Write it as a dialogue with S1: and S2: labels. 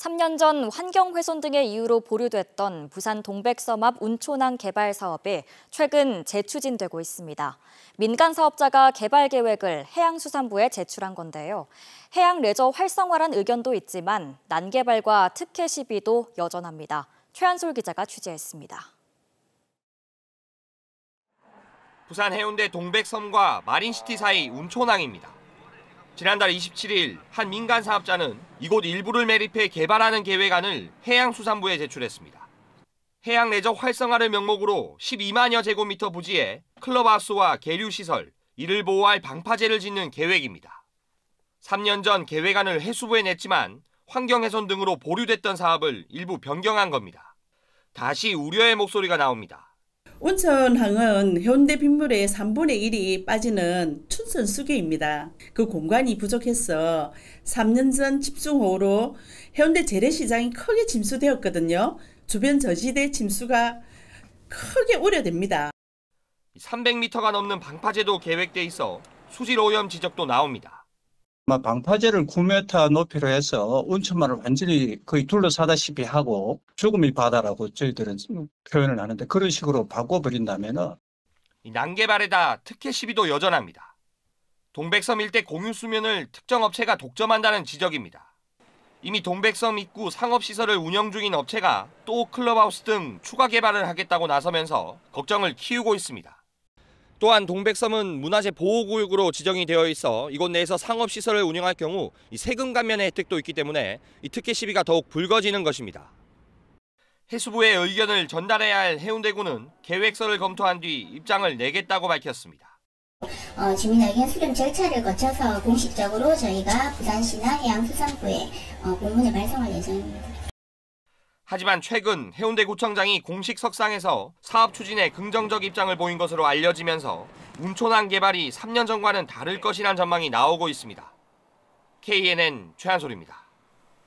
S1: 3년 전 환경훼손 등의 이유로 보류됐던 부산 동백섬앞 운초항 개발 사업이 최근 재추진되고 있습니다. 민간 사업자가 개발 계획을 해양수산부에 제출한 건데요. 해양 레저 활성화란 의견도 있지만 난개발과 특혜 시비도 여전합니다. 최한솔 기자가 취재했습니다.
S2: 부산 해운대 동백섬과 마린시티 사이 운초항입니다. 지난달 27일 한 민간 사업자는 이곳 일부를 매립해 개발하는 계획안을 해양수산부에 제출했습니다. 해양 내적 활성화를 명목으로 12만여 제곱미터 부지에 클럽하우스와 계류시설, 이를 보호할 방파제를 짓는 계획입니다. 3년 전 계획안을 해수부에 냈지만 환경훼손 등으로 보류됐던 사업을 일부 변경한 겁니다. 다시 우려의 목소리가 나옵니다.
S3: 온천항은 현대 빗물의 3분의 1이 빠지는 춘선 수계입니다그 공간이 부족해서 3년 전 집중호우로 현대 재래시장이 크게 침수되었거든요. 주변 저지대 침수가 크게 우려됩니다.
S2: 300m가 넘는 방파제도 계획돼 있어 수질 오염 지적도 나옵니다.
S4: 뭐 방파제를 9m 높이로 해서 온천만을 완전히 거의 둘러싸다시피 하고 죽음이 바다라고 저희들은 표현을 하는데 그런 식으로 바꿔버린다면
S2: 난개발에다 특혜 시비도 여전합니다. 동백섬 일대 공유 수면을 특정 업체가 독점한다는 지적입니다. 이미 동백섬 입구 상업시설을 운영 중인 업체가 또 클럽하우스 등 추가 개발을 하겠다고 나서면서 걱정을 키우고 있습니다. 또한 동백섬은 문화재 보호구역으로 지정이 되어 있어 이곳 내에서 상업시설을 운영할 경우 세금 감면의 혜택도 있기 때문에 특혜 시비가 더욱 불거지는 것입니다. 해수부의 의견을 전달해야 할 해운대구는 계획서를 검토한 뒤 입장을 내겠다고 밝혔습니다.
S3: 어, 주민의견 수렴 절차를 거쳐서 공식적으로 저희가 부산시나 해양수산부에 어, 공문을 발송할 예정입니다.
S2: 하지만 최근 해운대구청장이 공식 석상에서 사업 추진에 긍정적 입장을 보인 것으로 알려지면서 운촌항 개발이 3년 전과는 다를 것이란 전망이 나오고 있습니다. KNN 최한솔입니다.